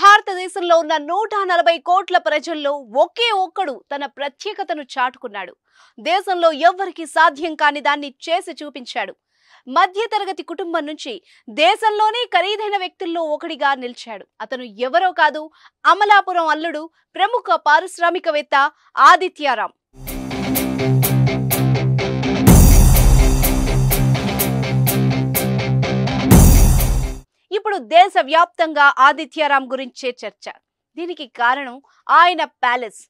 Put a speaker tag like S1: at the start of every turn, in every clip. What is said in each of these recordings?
S1: భారతదేశంలో ఉన్న నూట నలభై కోట్ల ప్రజల్లో ఒకే ఒక్కడు తన ప్రత్యేకతను చాటుకున్నాడు దేశంలో ఎవ్వరికీ సాధ్యం కాని దాన్ని చేసి చూపించాడు మధ్యతరగతి కుటుంబం నుంచి దేశంలోనే ఖరీదైన వ్యక్తుల్లో ఒకడిగా నిలిచాడు అతను ఎవరో కాదు అమలాపురం అల్లుడు ప్రముఖ పారిశ్రామికవేత్త ఆదిత్యారాం ఇప్పుడు దేశ వ్యాప్తంగా ఆదిత్యారాం గురించే చర్చ దీనికి కారణం ఆయన ప్యాలెస్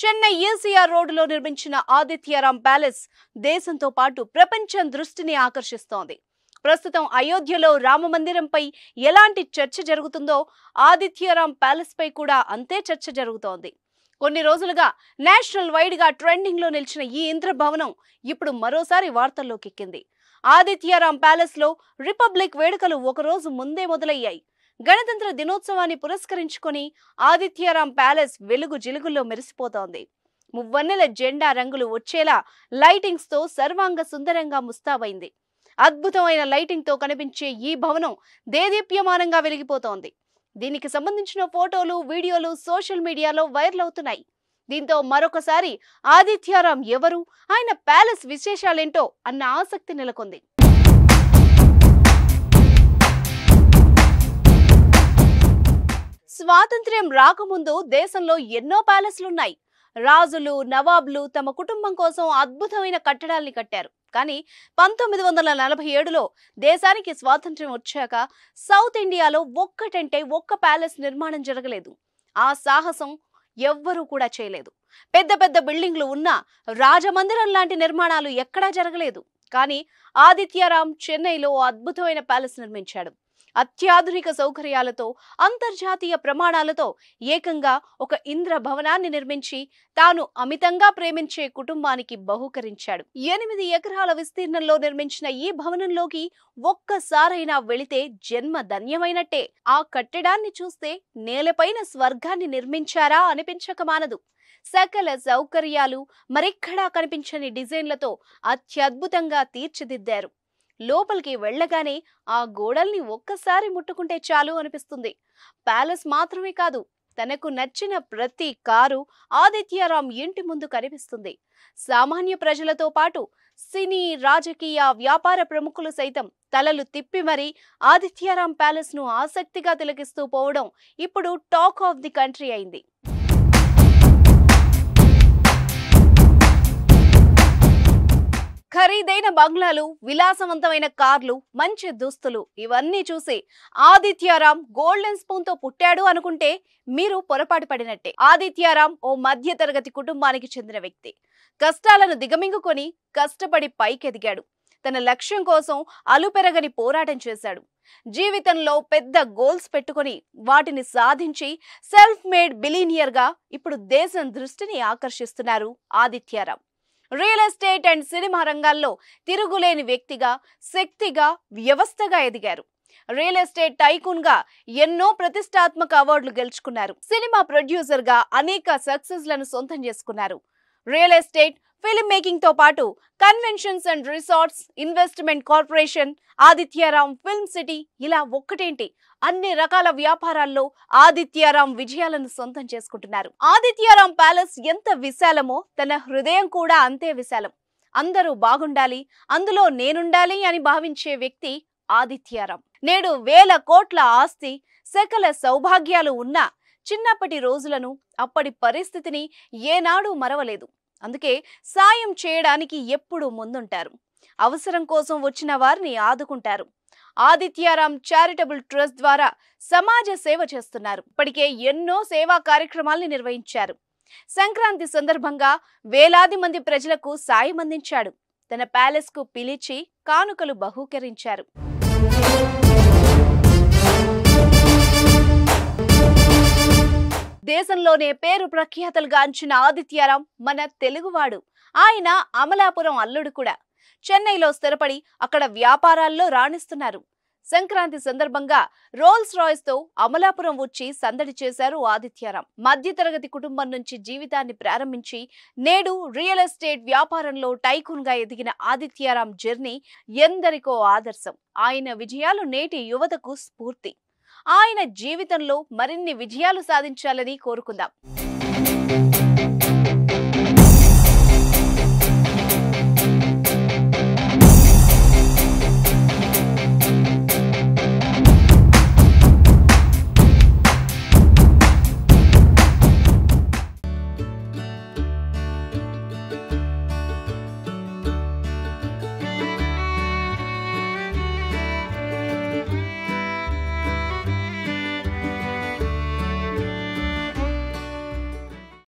S1: చెన్నై ఈసీఆర్ రోడ్డులో నిర్మించిన ఆదిత్యారాం ప్యాలెస్ దేశంతో పాటు ప్రపంచం దృష్టిని ఆకర్షిస్తోంది ప్రస్తుతం అయోధ్యలో రామమందిరంపై ఎలాంటి చర్చ జరుగుతుందో ఆదిత్యరామ్ ప్యాలెస్పై కూడా అంతే చర్చ జరుగుతోంది కొన్ని రోజులుగా నేషనల్ వైడ్ గా ట్రెండింగ్ లో నిలిచిన ఈ ఇంద్రభవనం ఇప్పుడు మరోసారి వార్తల్లోకి ఎక్కింది ప్యాలెస్లో ప్యాలెస్ లో రిపబ్లిక్ వేడుకలు ఒకరోజు ముందే మొదలయ్యాయి గణతంత్ర దినోత్సవాన్ని పురస్కరించుకుని ఆదిత్యారాం ప్యాలెస్ వెలుగు జిలుగుల్లో మెరిసిపోతోంది మువ్వన్నెల జెండా రంగులు వచ్చేలా లైటింగ్స్ తో సర్వాంగ సుందరంగా ముస్తాబైంది అద్భుతమైన లైటింగ్ తో కనిపించే ఈ భవనం దేదీప్యమానంగా వెలిగిపోతోంది దీనికి సంబంధించిన ఫోటోలు వీడియోలు సోషల్ మీడియాలో వైరల్ అవుతున్నాయి దీంతో మరొకసారి ఆదిత్యారాం ఎవరు ఆయన ప్యాలెస్ విశేషాలేంటో అన్న ఆసక్తి నెలకొంది స్వాతంత్ర్యం రాకముందు దేశంలో ఎన్నో ప్యాలెస్లున్నాయి రాజులు నవాబ్లు తమ కుటుంబం కోసం అద్భుతమైన కట్టడాల్ని కట్టారు కానీ పంతొమ్మిది వందల నలభై ఏడులో దేశానికి స్వాతంత్ర్యం వచ్చాక సౌత్ ఇండియాలో ఒక్కటంటే ఒక్క ప్యాలెస్ నిర్మాణం జరగలేదు ఆ సాహసం ఎవ్వరూ కూడా చేయలేదు పెద్ద పెద్ద బిల్డింగ్లు ఉన్నా రాజమందిరం లాంటి నిర్మాణాలు ఎక్కడా జరగలేదు కానీ ఆదిత్యారాం చెన్నైలో అద్భుతమైన ప్యాలెస్ నిర్మించాడు అత్యాధునిక సౌకర్యాలతో అంతర్జాతీయ ప్రమాణాలతో ఏకంగా ఒక ఇంద్ర భవనాన్ని నిర్మించి తాను అమితంగా ప్రేమించే కుటుంబానికి బహుకరించాడు ఎనిమిది ఎకరాల విస్తీర్ణంలో నిర్మించిన ఈ భవనంలోకి ఒక్కసారైనా వెళితే జన్మ ధన్యమైనట్టే ఆ కట్టడాన్ని చూస్తే నేలపైన స్వర్గాన్ని నిర్మించారా అనిపించక మానదు సకల సౌకర్యాలు మరెక్కడా కనిపించని డిజైన్లతో అత్యద్భుతంగా తీర్చిదిద్దారు లోపలికి వెళ్ళగానే ఆ గోడల్ని ఒక్కసారి ముట్టుకుంటే చాలు అనిపిస్తుంది ప్యాలెస్ మాత్రమే కాదు తనకు నచ్చిన ప్రతి కారు ఆదిత్యారాం ఇంటి ముందు కనిపిస్తుంది సామాన్య ప్రజలతో పాటు సినీ రాజకీయ వ్యాపార ప్రముఖులు సైతం తలలు తిప్పి మరీ ఆదిత్యరామ్ ప్యాలెస్ను ఆసక్తిగా తిలకిస్తూ పోవడం ఇప్పుడు టాక్ ఆఫ్ ది కంట్రీ అయింది ఖరీదైన బంగ్లాలు విలాసవంతమైన కార్లు మంచి దుస్తులు ఇవన్నీ చూసి ఆదిత్యారాం గోల్డెన్ స్పూన్ తో పుట్టాడు అనుకుంటే మీరు పొరపాటు పడినట్టే ఆదిత్యారాం ఓ మధ్యతరగతి కుటుంబానికి చెందిన వ్యక్తి కష్టాలను దిగమింగుకొని కష్టపడి పైకెదిగాడు తన లక్ష్యం కోసం అలుపెరగని పోరాటం చేశాడు జీవితంలో పెద్ద గోల్స్ పెట్టుకొని వాటిని సాధించి సెల్ఫ్ మేడ్ బిలీనియర్గా ఇప్పుడు దేశం దృష్టిని ఆకర్షిస్తున్నారు Adityaram real estate and cinema రంగాల్లో తిరుగులేని వ్యక్తిగా శక్తిగా వ్యవస్థగా ఎదిగారు రియల్ ఎస్టేట్ టైకూన్ గా ఎన్నో ప్రతిష్టాత్మక అవార్డులు గెలుచుకున్నారు సినిమా ప్రొడ్యూసర్ గా అనేక సక్సెస్ లను సొంతం చేసుకున్నారు రియల్ ఎస్టేట్ ఫిలిం మేకింగ్తో పాటు conventions and resorts investment corporation Adityaram film city ఇలా ఒక్కటేంటి అన్ని రకాల వ్యాపారాల్లో ఆదిత్యారాం విజయాలను సొంతం చేసుకుంటున్నారు ఆదిత్యారాం ప్యాలెస్ ఎంత విశాలమో తన హృదయం కూడా అంతే విశాలం అందరూ బాగుండాలి అందులో నేనుండాలి అని భావించే వ్యక్తి ఆదిత్యారాం నేడు వేల కోట్ల ఆస్తి సకల సౌభాగ్యాలు ఉన్నా చిన్నప్పటి రోజులను అప్పటి పరిస్థితిని ఏనాడు మరవలేదు అందుకే సాయం చేయడానికి ఎప్పుడూ ముందుంటారు అవసరం కోసం వచ్చిన వారిని ఆదుకుంటారు ఆదిత్యారాం చారిటబుల్ ట్రస్ట్ ద్వారా సమాజ సేవ చేస్తున్నారు ఇప్పటికే ఎన్నో సేవా కార్యక్రమాల్ని నిర్వహించారు సంక్రాంతి సందర్భంగా వేలాది మంది ప్రజలకు సాయం అందించాడు తన ప్యాలెస్కు పిలిచి కానుకలు బహూకరించారు దేశంలోనే పేరు ప్రఖ్యాతలుగాంచిన ఆదిత్యారాం మన తెలుగువాడు ఆయన అమలాపురం అల్లుడు కూడా చెన్నైలో స్థిరపడి అక్కడ వ్యాపారాల్లో రాణిస్తున్నారు సంక్రాంతి సందర్భంగా రోల్స్ రాయ్స్ తో అమలాపురం వచ్చి సందడి చేశారు ఆదిత్యారాం మధ్యతరగతి కుటుంబం నుంచి జీవితాన్ని ప్రారంభించి నేడు రియల్ ఎస్టేట్ వ్యాపారంలో టైకూన్ గా ఎదిగిన ఆదిత్యారాం జర్నీ ఎందరికో ఆదర్శం ఆయన విజయాలు నేటి యువతకు స్ఫూర్తి ఆయన జీవితంలో మరిన్ని విజయాలు సాధించాలని కోరుకుందాం